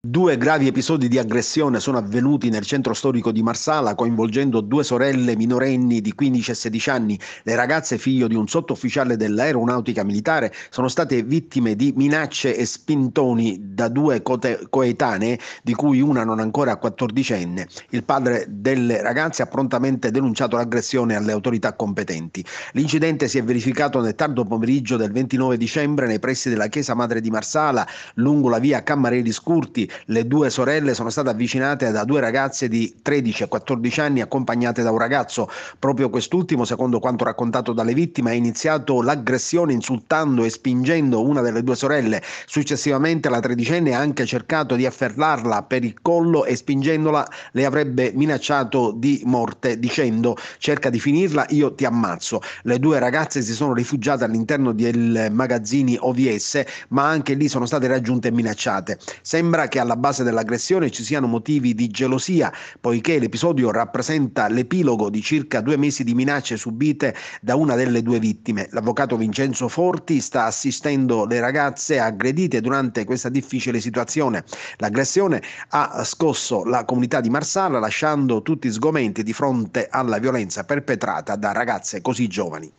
Due gravi episodi di aggressione sono avvenuti nel centro storico di Marsala coinvolgendo due sorelle minorenni di 15 e 16 anni. Le ragazze, figlio di un sottufficiale dell'aeronautica militare, sono state vittime di minacce e spintoni da due coetanee, di cui una non ancora 14enne. Il padre delle ragazze ha prontamente denunciato l'aggressione alle autorità competenti. L'incidente si è verificato nel tardo pomeriggio del 29 dicembre nei pressi della chiesa madre di Marsala, lungo la via Cammarelli Scurti le due sorelle sono state avvicinate da due ragazze di 13 e 14 anni accompagnate da un ragazzo. Proprio quest'ultimo, secondo quanto raccontato dalle vittime, ha iniziato l'aggressione insultando e spingendo una delle due sorelle. Successivamente la tredicenne ha anche cercato di afferrarla per il collo e spingendola le avrebbe minacciato di morte dicendo cerca di finirla io ti ammazzo. Le due ragazze si sono rifugiate all'interno del magazzini OVS ma anche lì sono state raggiunte e minacciate. Sembra che che alla base dell'aggressione ci siano motivi di gelosia, poiché l'episodio rappresenta l'epilogo di circa due mesi di minacce subite da una delle due vittime. L'avvocato Vincenzo Forti sta assistendo le ragazze aggredite durante questa difficile situazione. L'aggressione ha scosso la comunità di Marsala lasciando tutti sgomenti di fronte alla violenza perpetrata da ragazze così giovani.